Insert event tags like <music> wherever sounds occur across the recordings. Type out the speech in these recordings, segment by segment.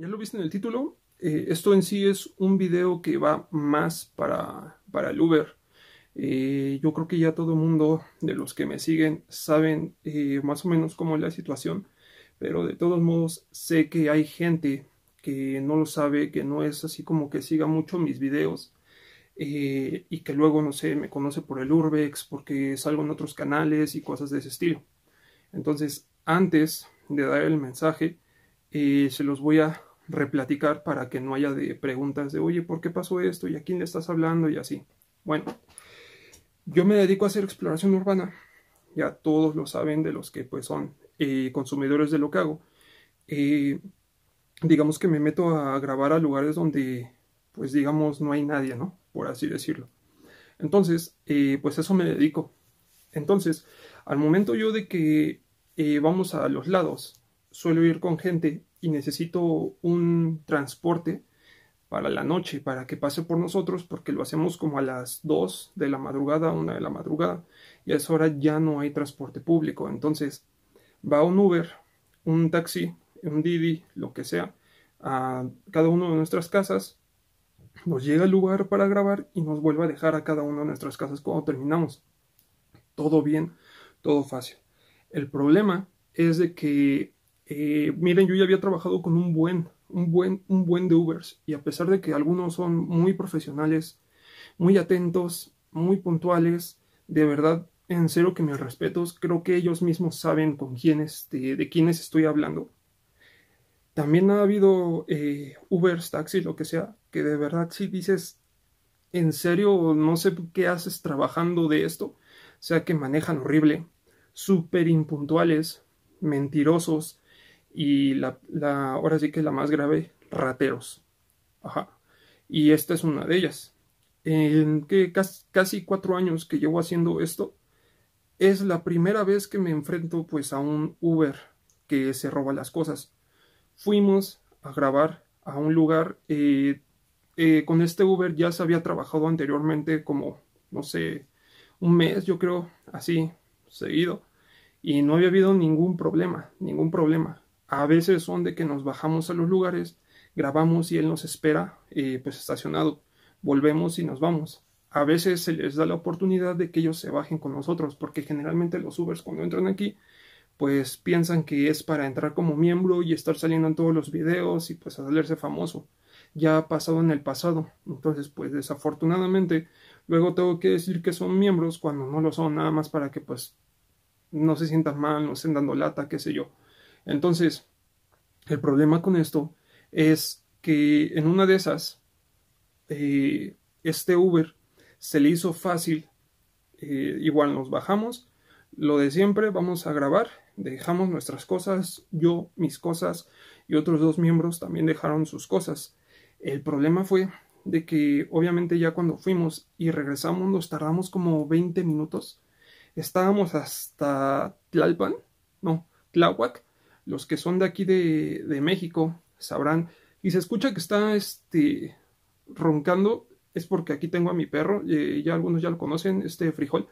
Ya lo viste en el título, eh, esto en sí es un video que va más para, para el Uber. Eh, yo creo que ya todo el mundo de los que me siguen saben eh, más o menos cómo es la situación, pero de todos modos sé que hay gente que no lo sabe, que no es así como que siga mucho mis videos y que luego, no sé, me conoce por el Urbex, porque salgo en otros canales y cosas de ese estilo. Entonces, antes de dar el mensaje, se los voy a replaticar para que no haya de preguntas de, oye, ¿por qué pasó esto? ¿Y a quién le estás hablando? Y así. Bueno, yo me dedico a hacer exploración urbana. Ya todos lo saben de los que pues son eh, consumidores de lo que hago. Eh, digamos que me meto a grabar a lugares donde pues digamos no hay nadie, ¿no? Por así decirlo. Entonces, eh, pues eso me dedico. Entonces, al momento yo de que vamos a los lados, suelo ir con gente y necesito un transporte para la noche, para que pase por nosotros, porque lo hacemos como a las 2 de la madrugada, 1 de la madrugada, y a esa hora ya no hay transporte público. Entonces va un Uber, un taxi, un Didi, lo que sea, a cada uno de nuestras casas, nos llega al lugar para grabar y nos vuelve a dejar a cada una de nuestras casas cuando terminamos. Todo bien, todo fácil. El problema es de que eh, miren, yo ya había trabajado con un buen, un buen, un buen de Ubers y a pesar de que algunos son muy profesionales, muy atentos, muy puntuales, de verdad, en serio que me respetos, creo que ellos mismos saben con quiénes, de, quiénes estoy hablando. También ha habido eh, Ubers, taxis, lo que sea, que de verdad si dices, en serio, no sé qué haces trabajando de esto, o sea que manejan horrible, súper impuntuales, mentirosos, y la, ahora sí que la más grave, rateros. Ajá. Y esta es una de ellas. En que casi cuatro años que llevo haciendo esto, es la primera vez que me enfrento pues a un Uber que se roba las cosas. Fuimos a grabar a un lugar. Eh, eh, con este Uber ya se había trabajado anteriormente como, no sé, un mes yo creo, así, seguido. Y no había habido ningún problema, ningún problema. A veces son de que nos bajamos a los lugares, grabamos y él nos espera, eh, pues estacionado. Volvemos y nos vamos. A veces se les da la oportunidad de que ellos se bajen con nosotros, porque generalmente los Ubers cuando entran aquí, pues piensan que es para entrar como miembro y estar saliendo en todos los videos y pues hacerse famoso. Ya ha pasado en el pasado. Entonces, pues desafortunadamente, luego tengo que decir que son miembros cuando no lo son, nada más para que pues no se sientan mal, no estén dando lata, qué sé yo. Entonces, el problema con esto es que en una de esas, eh, este Uber se le hizo fácil, eh, igual nos bajamos, lo de siempre, vamos a grabar, dejamos nuestras cosas, yo mis cosas y otros dos miembros también dejaron sus cosas. El problema fue de que obviamente ya cuando fuimos y regresamos nos tardamos como 20 minutos. Estábamos hasta Tlalpan, no, Tlahuac los que son de aquí de, México sabrán. Y se escucha que está este, roncando, es porque aquí tengo a mi perro, eh, ya algunos ya lo conocen, este frijol.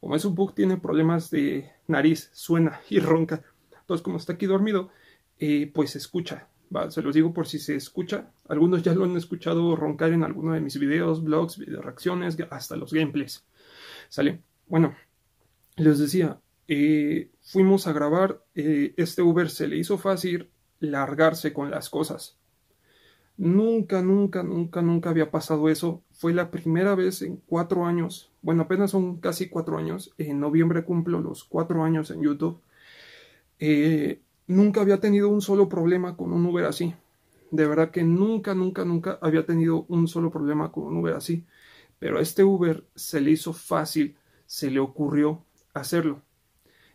Como es un bug, tiene problemas de nariz, suena <laughs> y ronca. Entonces, como está aquí dormido, eh, pues se escucha. se los digo por si se escucha. Algunos ya lo han escuchado roncar en alguno de mis videos, blogs, video reacciones, hasta los gameplays. ¿Sale? Bueno, les decía, eh, fuimos a grabar, eh, este Uber se le hizo fácil largarse con las cosas. Nunca, nunca, nunca, nunca había pasado eso. Fue la primera vez en cuatro años, bueno, apenas son casi cuatro años, en noviembre cumplo los cuatro años en YouTube. Eh, nunca había tenido un solo problema con un Uber así. De verdad que nunca, nunca, nunca había tenido un solo problema con un Uber así. Pero a este Uber se le hizo fácil, se le ocurrió hacerlo.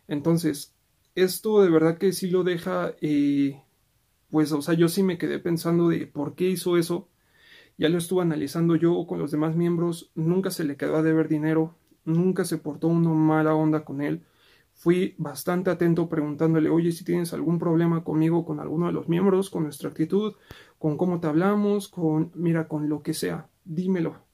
Entonces, esto de verdad que sí lo deja, eh, pues, o sea, yo sí me quedé pensando de por qué hizo eso. Ya lo estuve analizando yo con los demás miembros, nunca se le quedó a deber dinero, nunca se portó una mala onda con él. Fui bastante atento preguntándole, oye, si tienes algún problema conmigo, con alguno de los miembros, con nuestra actitud, con cómo te hablamos, con, mira, con lo que sea, dímelo.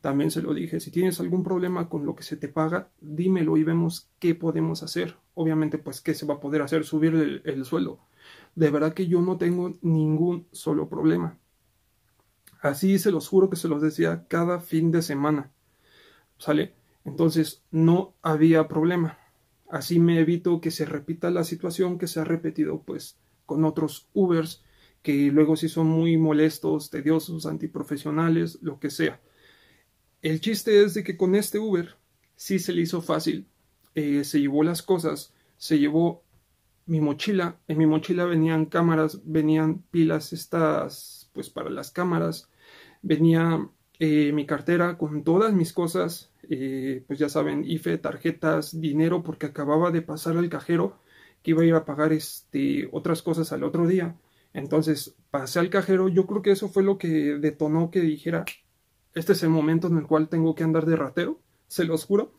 También se lo dije, si tienes algún problema con lo que se te paga, dímelo y vemos qué podemos hacer. Obviamente, pues, ¿qué se va a poder hacer? Subir el, sueldo. De verdad que yo no tengo ningún solo problema. Así se los juro que se los decía cada fin de semana. ¿Sale? Entonces no había problema. Así me evito que se repita la situación que se ha repetido pues con otros Ubers que luego sí son muy molestos, tediosos, antiprofesionales, lo que sea. El chiste es de que con este Uber sí se le hizo fácil. Eh, se llevó las cosas, se llevó mi mochila. En mi mochila venían cámaras, venían pilas estas, pues para las cámaras. Venía eh, mi cartera con todas mis cosas, eh, pues ya saben, IFE, tarjetas, dinero, porque acababa de pasar al cajero que iba a ir a pagar este, otras cosas al otro día. Entonces pasé al cajero, yo creo que eso fue lo que detonó que dijera, este es el momento en el cual tengo que andar de ratero, se los juro.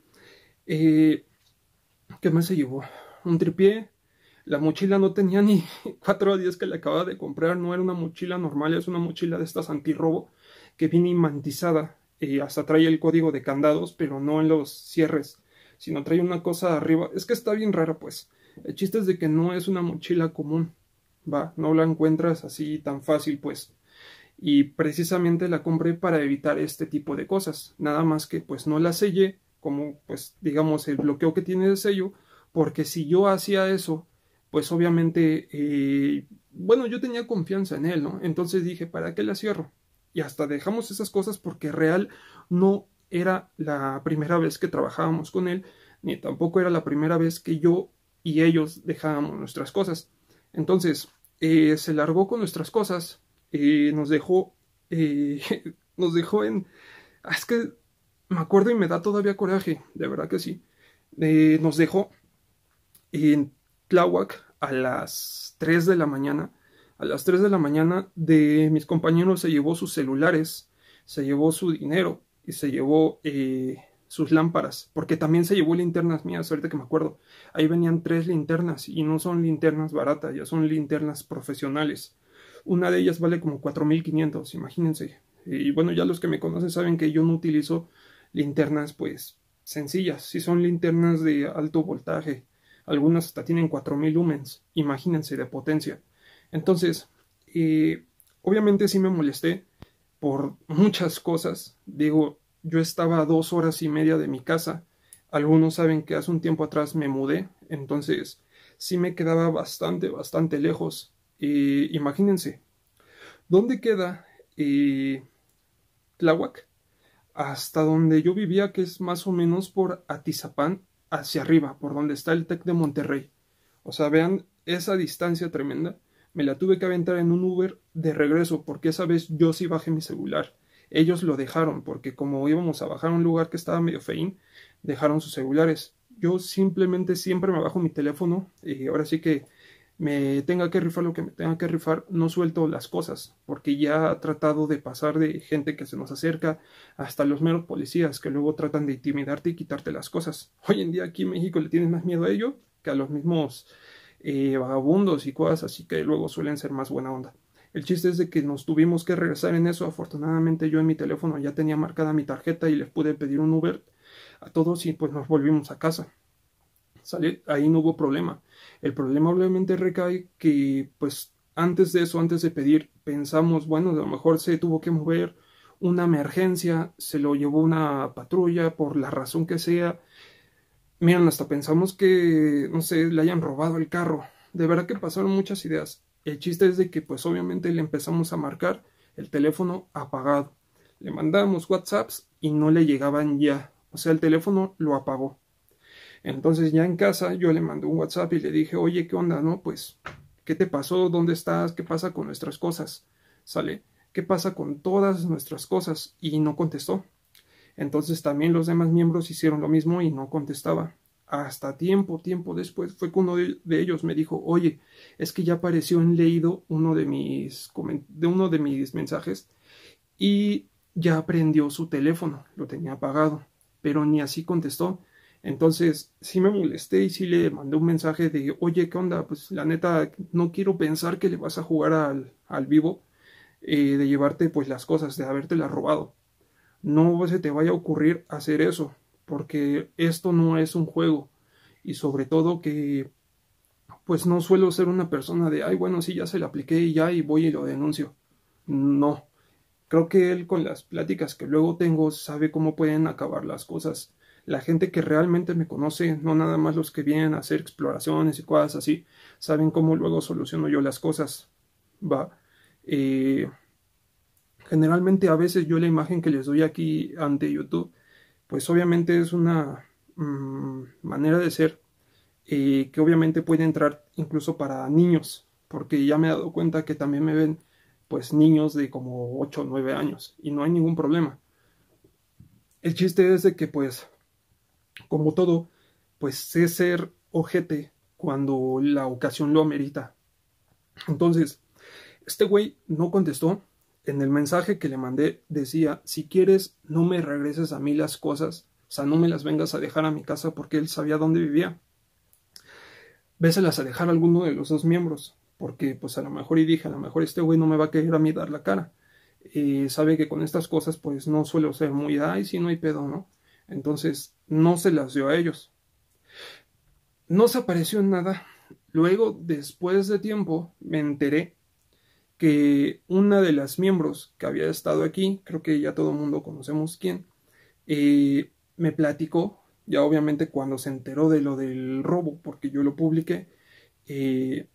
Eh, ¿Qué más se llevó? Un tripié. La mochila no tenía ni <laughs> cuatro a que le acababa de comprar. No era una mochila normal, es una mochila de estas antirrobo que viene imantizada. Eh, hasta trae el código de candados, pero no en los cierres, sino trae una cosa arriba. Es que está bien rara, pues. El chiste es de que no es una mochila común. Va, no la encuentras así tan fácil, pues y precisamente la compré para evitar este tipo de cosas nada más que pues no la sellé como pues digamos el bloqueo que tiene el sello porque si yo hacía eso pues obviamente eh, bueno yo tenía confianza en él no entonces dije para qué la cierro y hasta dejamos esas cosas porque real no era la primera vez que trabajábamos con él ni tampoco era la primera vez que yo y ellos dejábamos nuestras cosas entonces eh, se largó con nuestras cosas eh, nos dejó, eh, <laughs> nos dejó en, ah, es que me acuerdo y me da todavía coraje, de verdad que sí, eh, nos dejó en Tláhuac a las 3 de la mañana, a las 3 de la mañana de mis compañeros se llevó sus celulares, se llevó su dinero y se llevó sus lámparas, porque también se llevó linternas mías, ahorita que me acuerdo. Ahí venían tres linternas y no son linternas baratas, ya son linternas profesionales. Una de ellas vale como 4.500, imagínense. Y bueno, ya los que me conocen saben que yo no utilizo linternas pues sencillas, si son linternas de alto voltaje. Algunas hasta tienen 4.000 lumens, imagínense de potencia. Entonces, eh, obviamente sí me molesté por muchas cosas. Digo, yo estaba a dos horas y media de mi casa. Algunos saben que hace un tiempo atrás me mudé, entonces sí me quedaba bastante, bastante lejos imagínense, ¿dónde queda Tlahuac? Eh, Tláhuac? Hasta donde yo vivía, que es más o menos por Atizapán hacia arriba, por donde está el TEC de Monterrey. O sea, vean esa distancia tremenda. Me la tuve que aventar en un Uber de regreso, porque esa vez yo sí bajé mi celular. Ellos lo dejaron, porque como íbamos a bajar a un lugar que estaba medio feín, dejaron sus celulares. Yo simplemente siempre me bajo mi teléfono y eh, ahora sí que me tenga que rifar lo que me tenga que rifar, no suelto las cosas, porque ya ha tratado de pasar de gente que se nos acerca hasta los meros policías que luego tratan de intimidarte y quitarte las cosas. Hoy en día aquí en México le tienes más miedo a ello que a los mismos eh, vagabundos y cosas, así que luego suelen ser más buena onda. El chiste es de que nos tuvimos que regresar en eso. Afortunadamente yo en mi teléfono ya tenía marcada mi tarjeta y les pude pedir un Uber a todos y pues nos volvimos a casa. Ahí no hubo problema. El problema obviamente recae que, pues, antes de eso, antes de pedir, pensamos, bueno, a lo mejor se tuvo que mover una emergencia, se lo llevó una patrulla por la razón que sea. Miren, hasta pensamos que, no sé, le hayan robado el carro. De verdad que pasaron muchas ideas. El chiste es de que, pues, obviamente le empezamos a marcar el teléfono apagado. Le mandamos WhatsApps y no le llegaban ya. O sea, el teléfono lo apagó. Entonces ya en casa yo le mandé un WhatsApp y le dije, oye, ¿qué onda? No, pues, ¿qué te pasó? ¿Dónde estás? ¿Qué pasa con nuestras cosas? ¿Sale? ¿Qué pasa con todas nuestras cosas? Y no contestó. Entonces también los demás miembros hicieron lo mismo y no contestaba. Hasta tiempo, tiempo después fue que uno de ellos me dijo, oye, es que ya apareció en leído uno de mis, de uno de mis mensajes y ya prendió su teléfono, lo tenía apagado, pero ni así contestó. Entonces, sí me molesté y sí le mandé un mensaje de, oye, ¿qué onda? Pues la neta, no quiero pensar que le vas a jugar al, al vivo eh, de llevarte pues las cosas, de habértelas robado. No se te vaya a ocurrir hacer eso, porque esto no es un juego. Y sobre todo que, pues no suelo ser una persona de, ay, bueno, sí, ya se la apliqué y ya y voy y lo denuncio. No. Creo que él con las pláticas que luego tengo sabe cómo pueden acabar las cosas la gente que realmente me conoce, no nada más los que vienen a hacer exploraciones y cosas así, saben cómo luego soluciono yo las cosas. Va. Eh, generalmente a veces yo la imagen que les doy aquí ante YouTube, pues obviamente es una mm, manera de ser eh, que obviamente puede entrar incluso para niños, porque ya me he dado cuenta que también me ven pues niños de como 8 o 9 años y no hay ningún problema. El chiste es de que pues como todo, pues sé ser ojete cuando la ocasión lo amerita. Entonces, este güey no contestó. En el mensaje que le mandé decía, si quieres, no me regreses a mí las cosas, o sea, no me las vengas a dejar a mi casa porque él sabía dónde vivía. Véselas a dejar a alguno de los dos miembros, porque pues a lo mejor y dije, a lo mejor este güey no me va a querer a mí dar la cara. Y sabe que con estas cosas pues no suelo ser muy, ay, si no hay pedo, ¿no? Entonces no se las dio a ellos. No se apareció nada. Luego, después de tiempo, me enteré que una de las miembros que había estado aquí, creo que ya todo el mundo conocemos quién, eh, me platicó, ya obviamente cuando se enteró de lo del robo, porque yo lo publiqué, eh,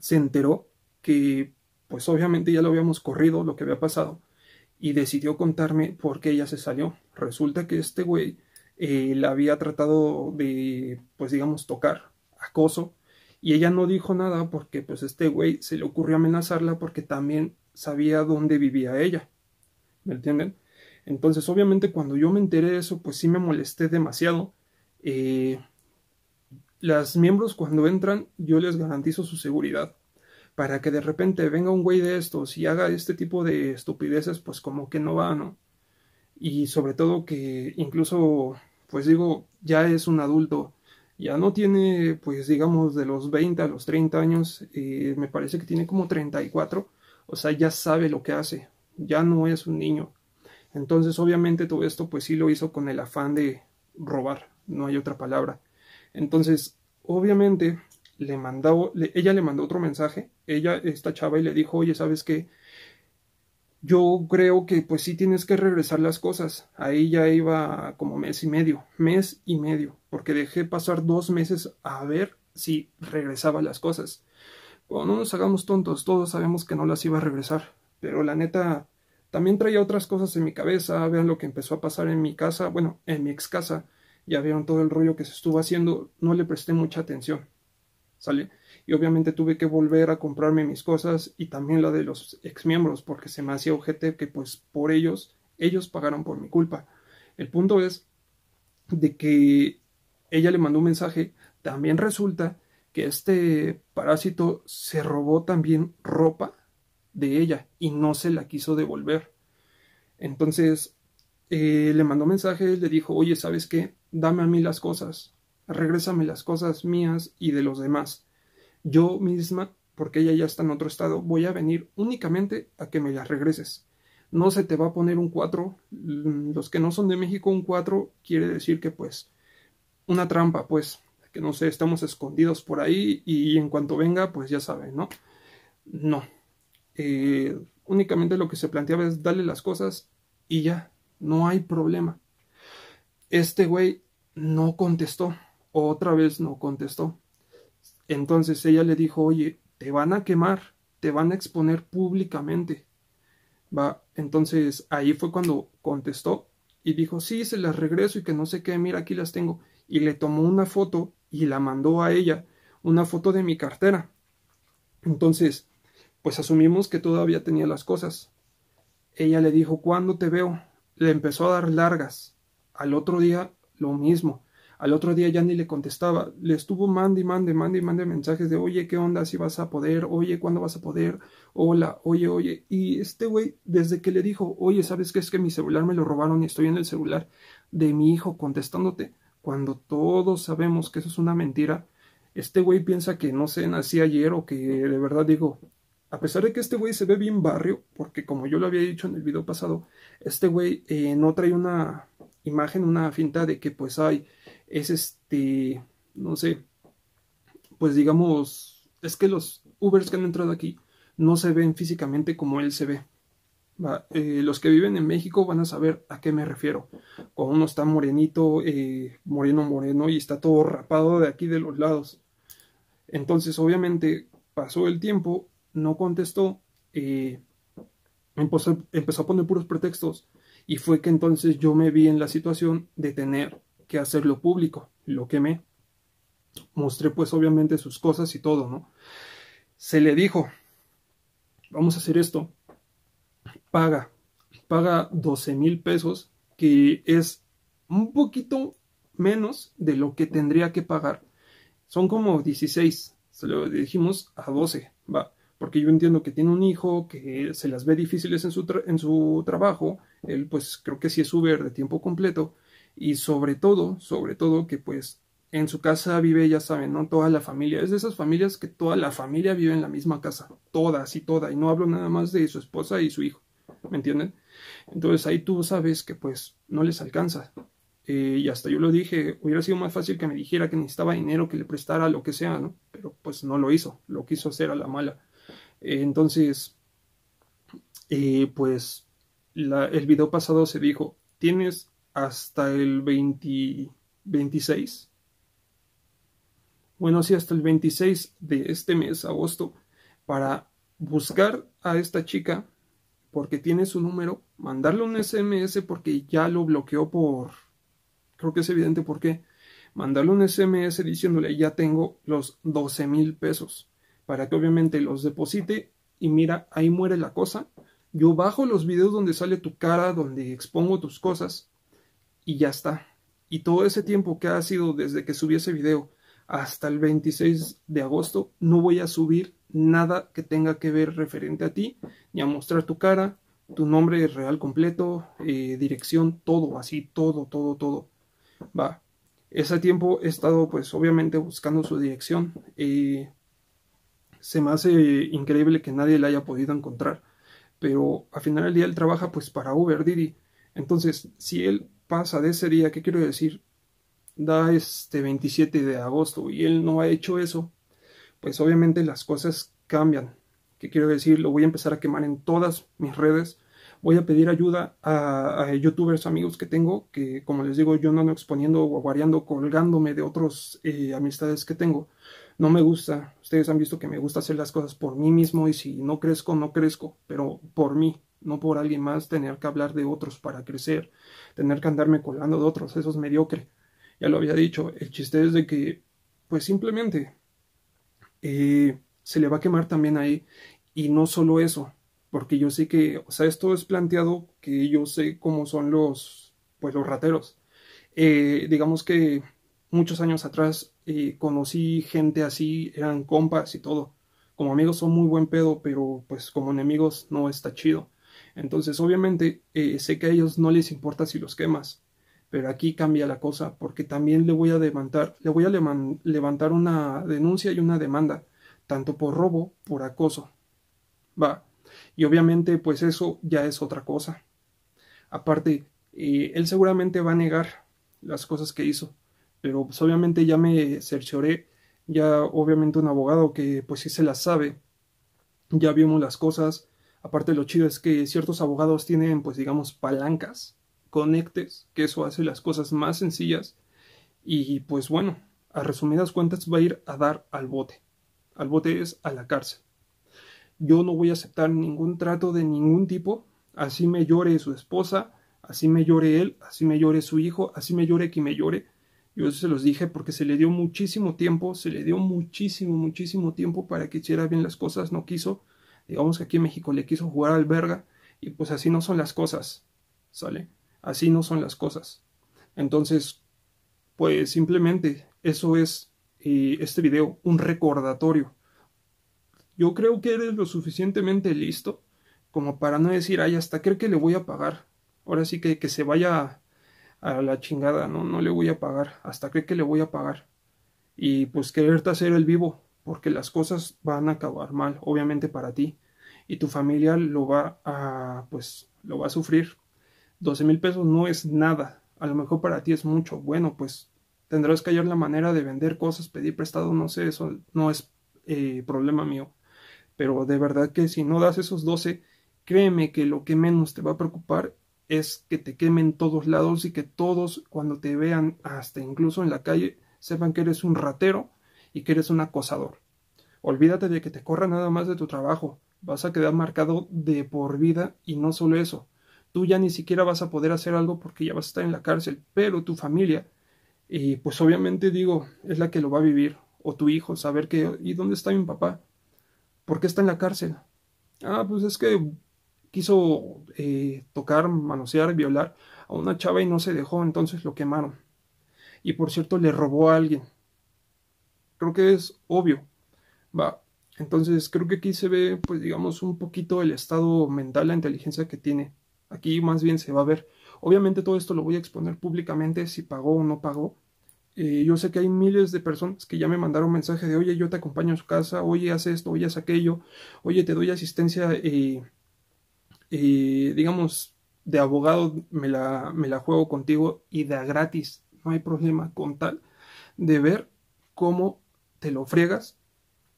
se enteró que pues obviamente ya lo habíamos corrido, lo que había pasado, y decidió contarme por qué ella se salió. Resulta que este güey eh, la había tratado de, pues digamos, tocar, acoso, y ella no dijo nada porque pues este güey se le ocurrió amenazarla porque también sabía dónde vivía ella. ¿Me entienden? Entonces, obviamente, cuando yo me enteré de eso, pues sí me molesté demasiado. Eh, las miembros cuando entran, yo les garantizo su seguridad para que de repente venga un güey de estos y haga este tipo de estupideces, pues como que no va, ¿no? Y sobre todo que incluso, pues digo, ya es un adulto, ya no tiene, pues digamos, de los 20 a los 30 años, eh, me parece que tiene como 34, o sea, ya sabe lo que hace, ya no es un niño. Entonces, obviamente todo esto, pues sí lo hizo con el afán de robar, no hay otra palabra. Entonces, obviamente, le mandó, ella le mandó otro mensaje, ella, esta chava, y le dijo, oye, ¿sabes qué? Yo creo que pues sí tienes que regresar las cosas. Ahí ya iba como mes y medio, mes y medio, porque dejé pasar dos meses a ver si regresaba las cosas. Cuando no nos hagamos tontos, todos sabemos que no las iba a regresar, pero la neta, también traía otras cosas en mi cabeza, vean lo que empezó a pasar en mi casa, bueno, en mi ex casa, ya vieron todo el rollo que se estuvo haciendo, no le presté mucha atención. Y obviamente tuve que volver a comprarme mis cosas y también la de los exmiembros, porque se me hacía ojete que pues por ellos, ellos pagaron por mi culpa. El punto es de que ella le mandó un mensaje, también resulta que este parásito se robó también ropa de ella y no se la quiso devolver. Entonces eh, le mandó mensaje, le dijo, oye, ¿sabes qué? Dame a mí las cosas, regrésame las cosas mías y de los demás. Yo misma, porque ella ya está en otro estado, voy a venir únicamente a que me las regreses. No se te va a poner un 4. Mm, los que no son de México, un 4 quiere decir que pues una trampa, pues, que no sé, estamos escondidos por ahí y en cuanto venga, pues ya saben, ¿no? No. Eh, únicamente lo que se planteaba es darle las cosas y ya, no hay problema. Este güey no contestó. Otra vez no contestó. Entonces ella le dijo, oye, te van a quemar, te van a exponer públicamente. Va, entonces ahí fue cuando contestó y dijo, sí, se las regreso y que no sé qué, mira, aquí las tengo. Y le tomó una foto y la mandó a ella, una foto de mi cartera. Entonces, pues asumimos que todavía tenía las cosas. Ella le dijo, ¿cuándo te veo? Le empezó a dar largas. Al otro día, lo mismo. Al otro día ya ni le contestaba. Le estuvo mande y mande, mande y mande mensajes de oye, ¿qué onda? Si vas a poder, oye, ¿cuándo vas a poder? Hola, oye, oye. Y este güey, desde que le dijo, oye, ¿sabes qué? Es que mi celular me lo robaron y estoy en el celular de mi hijo contestándote, cuando todos sabemos que eso es una mentira. Este güey piensa que no sé, nací ayer o que de verdad digo, a pesar de que este güey se ve bien barrio, porque como yo lo había dicho en el video pasado, este güey eh, no trae una imagen, una finta de que pues hay es este, no sé, pues digamos, es que los Ubers que han entrado aquí no se ven físicamente como él se ve. Eh, los que viven en México van a saber a qué me refiero. Cuando uno está morenito, eh, moreno, moreno, y está todo rapado de aquí de los lados. Entonces, obviamente, pasó el tiempo, no contestó, eh, empezó a poner puros pretextos. Y fue que entonces yo me vi en la situación de tener que hacerlo público. Lo quemé. Mostré pues obviamente sus cosas y todo, ¿no? Se le dijo, vamos a hacer esto. Paga, paga 12 mil pesos, que es un poquito menos de lo que tendría que pagar. Son como 16, se lo dijimos a 12, va, porque yo entiendo que tiene un hijo, que se las ve difíciles en su, en su trabajo, él pues creo que si es Uber de tiempo completo, y sobre todo, sobre todo que pues en su casa vive, ya saben, no toda la familia, es de esas familias que toda la familia vive en la misma casa, todas y toda, y no hablo nada más de su esposa y su hijo, ¿me entienden? Entonces ahí tú sabes que pues no les alcanza. Eh, y hasta yo lo dije, hubiera sido más fácil que me dijera que necesitaba dinero, que le prestara lo que sea, ¿no? Pero pues no lo hizo, lo quiso hacer a la mala. Eh, entonces, eh, pues la, el video pasado se dijo, tienes hasta el 20, 26. Bueno, sí, hasta el 26 de este mes, agosto, para buscar a esta chica porque tiene su número, mandarle un SMS porque ya lo bloqueó por... Creo que es evidente por qué. Mandarle un SMS diciéndole ya tengo los 12 mil pesos para que obviamente los deposite y mira, ahí muere la cosa. Yo bajo los videos donde sale tu cara, donde expongo tus cosas y ya está. Y todo ese tiempo que ha sido desde que subí ese video hasta el 26 de agosto, no voy a subir nada que tenga que ver referente a ti, ni a mostrar tu cara, tu nombre real completo, eh, dirección, todo, así, todo, todo, todo. Va. Ese tiempo he estado, pues, obviamente buscando su dirección. Y... Eh, se me hace increíble que nadie la haya podido encontrar. Pero al final del día él trabaja, pues, para Uber Didi. Entonces, si él pasa de ese día, ¿qué quiero decir? Da este 27 de agosto y él no ha hecho eso, pues obviamente las cosas cambian. ¿Qué quiero decir? Lo voy a empezar a quemar en todas mis redes. Voy a pedir ayuda a, youtubers amigos que tengo, que como les digo, yo no ando exponiendo, o guaguareando, colgándome de otras eh, amistades que tengo. No me gusta. Ustedes han visto que me gusta hacer las cosas por mí mismo y si no crezco, no crezco, pero por mí, no por alguien más tener que hablar de otros para crecer, tener que andarme colando de otros, eso es mediocre. Ya lo había dicho, el chiste es de que, pues simplemente, eh, se le va a quemar también ahí. Y no solo eso, porque yo sé que, o sea, esto es planteado que yo sé cómo son los, pues los rateros. Eh, digamos que muchos años atrás eh, conocí gente así, eran compas y todo. Como amigos son muy buen pedo, pero pues como enemigos no está chido. Entonces, obviamente, eh, sé que a ellos no les importa si los quemas, pero aquí cambia la cosa, porque también le voy a levantar, le voy a levantar una denuncia y una demanda, tanto por robo, por acoso. Va. Y obviamente, pues eso ya es otra cosa. Aparte, eh, él seguramente va a negar las cosas que hizo, pero pues, obviamente ya me cercioré, ya obviamente un abogado que pues sí se las sabe, ya vimos las cosas, Aparte lo chido es que ciertos abogados tienen, pues digamos, palancas, conectes, que eso hace las cosas más sencillas. Y pues bueno, a resumidas cuentas va a ir a dar al bote. Al bote es a la cárcel. Yo no voy a aceptar ningún trato de ningún tipo, así me llore su esposa, así me llore él, así me llore su hijo, así me llore quien me llore. Yo se los dije porque se le dio muchísimo tiempo, se le dio muchísimo, muchísimo tiempo para que hiciera bien las cosas, no quiso. Digamos que aquí en México le quiso jugar al verga y pues así no son las cosas, ¿sale? Así no son las cosas. Entonces, pues simplemente eso es eh, este video, un recordatorio. Yo creo que eres lo suficientemente listo como para no decir, ay, hasta creo que le voy a pagar. Ahora sí que, que se vaya a, la chingada, ¿no? No le voy a pagar, hasta creo que le voy a pagar. Y pues quererte hacer el vivo, porque las cosas van a acabar mal, obviamente para ti, y tu familia lo va a, pues, lo va a sufrir. 12 mil pesos no es nada, a lo mejor para ti es mucho, bueno, pues tendrás que hallar la manera de vender cosas, pedir prestado, no sé, eso no es eh, problema mío, pero de verdad que si no das esos 12, créeme que lo que menos te va a preocupar es que te quemen todos lados y que todos cuando te vean, hasta incluso en la calle, sepan que eres un ratero y que eres un acosador. Olvídate de que te corra nada más de tu trabajo, vas a quedar marcado de por vida y no solo eso, tú ya ni siquiera vas a poder hacer algo porque ya vas a estar en la cárcel, pero tu familia, y pues obviamente digo, es la que lo va a vivir, o tu hijo, saber que, ¿y dónde está mi papá? ¿Por qué está en la cárcel? Ah, pues es que quiso eh, tocar, manosear, violar a una chava y no se dejó, entonces lo quemaron. Y por cierto, le robó a alguien. Creo que es obvio. Va. Entonces creo que aquí se ve, pues digamos, un poquito el estado mental, la inteligencia que tiene. Aquí más bien se va a ver. Obviamente todo esto lo voy a exponer públicamente si pagó o no pagó. Eh, yo sé que hay miles de personas que ya me mandaron mensaje de, oye, yo te acompaño a su casa, oye, haz esto, oye, haz aquello, oye, te doy asistencia, eh, eh, digamos, de abogado, me la, me la juego contigo y da gratis, no hay problema con tal de ver cómo te lo friegas.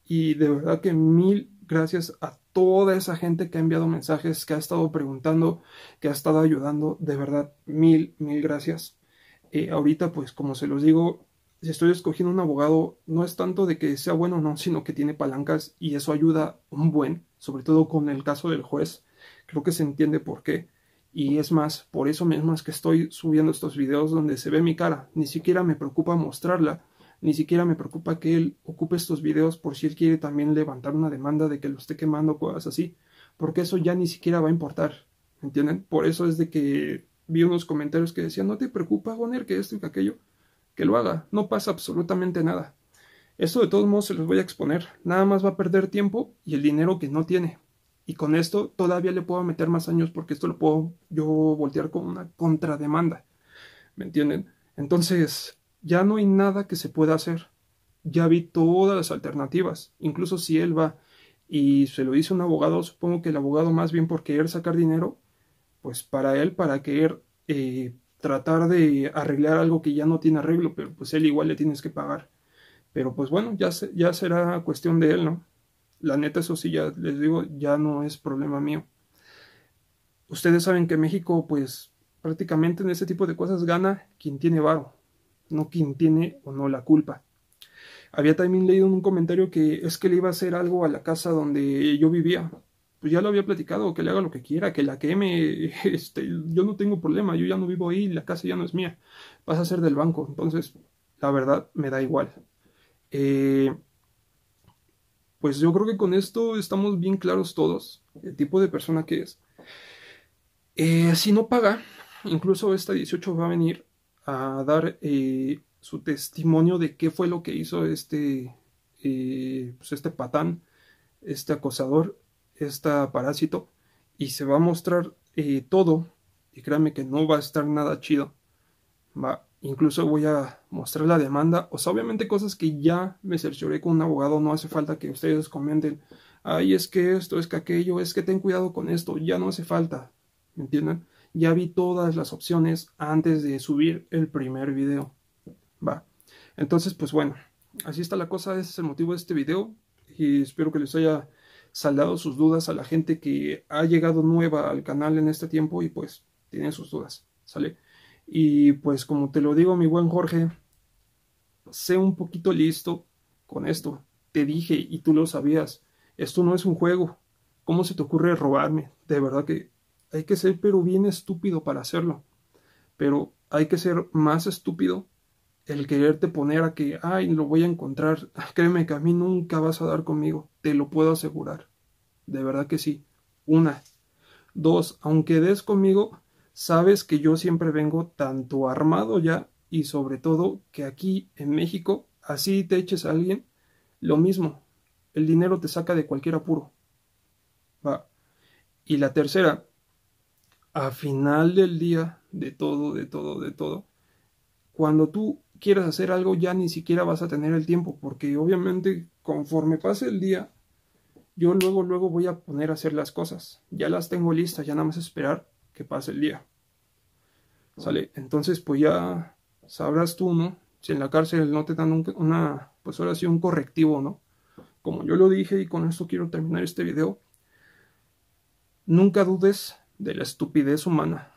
Y de verdad que mil gracias a toda esa gente que ha enviado mensajes, que ha estado preguntando, que ha estado ayudando. De verdad, mil, mil gracias. Eh, ahorita, pues como se los digo, si estoy escogiendo un abogado, no es tanto de que sea bueno o no, sino que tiene palancas y eso ayuda un buen, sobre todo con el caso del juez. Creo que se entiende por qué. Y es más, por eso mismo es que estoy subiendo estos videos donde se ve mi cara. Ni siquiera me preocupa mostrarla, ni siquiera me preocupa que él ocupe estos videos por si él quiere también levantar una demanda de que lo esté quemando cosas así, porque eso ya ni siquiera va a importar, ¿Me ¿entienden? Por eso es de que vi unos comentarios que decían, no te preocupa, Goner, que esto y que aquello, que lo haga, no pasa absolutamente nada. Eso de todos modos se los voy a exponer, nada más va a perder tiempo y el dinero que no tiene. Y con esto todavía le puedo meter más años porque esto lo puedo yo voltear con una contrademanda. ¿Me entienden? Entonces, ya no hay nada que se pueda hacer. Ya vi todas las alternativas. Incluso si él va y se lo dice un abogado, supongo que el abogado más bien por querer sacar dinero, pues para él, para querer eh, tratar de arreglar algo que ya no tiene arreglo, pero pues él igual le tienes que pagar. Pero pues bueno, ya, ya será cuestión de él, ¿no? La neta, eso sí, ya les digo, ya no es problema mío. Ustedes saben que México, pues prácticamente en ese tipo de cosas gana quien tiene varo no quien tiene o no la culpa. Había también leído en un comentario que es que le iba a hacer algo a la casa donde yo vivía. Pues ya lo había platicado, que le haga lo que quiera, que la queme, <laughs> este, yo no tengo problema, yo ya no vivo ahí, la casa ya no es mía, pasa a ser del banco, entonces la verdad me da igual. Eh, pues yo creo que con esto estamos bien claros todos, el tipo de persona que es. Eh, si no paga, incluso esta 18 va a venir a dar eh, su testimonio de qué fue lo que hizo este, eh, pues este patán, este acosador, este parásito, y se va a mostrar eh, todo, y créanme que no va a estar nada chido. Va, incluso voy a mostrar la demanda, o sea, obviamente cosas que ya me cercioré con un abogado, no hace falta que ustedes comenten, ay, es que esto, es que aquello, es que ten cuidado con esto, ya no hace falta, ¿me entienden? ya vi todas las opciones antes de subir el primer video. Va. Entonces, pues bueno, así está la cosa, ese es el motivo de este video y espero que les haya saldado sus dudas a la gente que ha llegado nueva al canal en este tiempo y pues tiene sus dudas, ¿sale? Y pues como te lo digo, mi buen Jorge, sé un poquito listo con esto. Te dije y tú lo sabías. Esto no es un juego. ¿Cómo se te ocurre robarme? De verdad que hay que ser pero bien estúpido para hacerlo. Pero hay que ser más estúpido el quererte poner a que, ay, lo voy a encontrar. <laughs> Créeme que a mí nunca vas a dar conmigo, te lo puedo asegurar. De verdad que sí. Una. Dos, aunque des conmigo, sabes que yo siempre vengo tanto armado ya y sobre todo que aquí en México, así te eches a alguien, lo mismo. El dinero te saca de cualquier apuro. Va. Y la tercera, a final del día, de todo, de todo, de todo, cuando tú quieras hacer algo ya ni siquiera vas a tener el tiempo, porque obviamente conforme pase el día, yo luego, luego voy a poner a hacer las cosas. Ya las tengo listas, ya nada más esperar que pase el día. ¿Sale? Entonces, pues ya sabrás tú, ¿no? Si en la cárcel no te dan una, pues ahora sí, un correctivo, ¿no? Como yo lo dije y con esto quiero terminar este video, nunca dudes de la estupidez humana.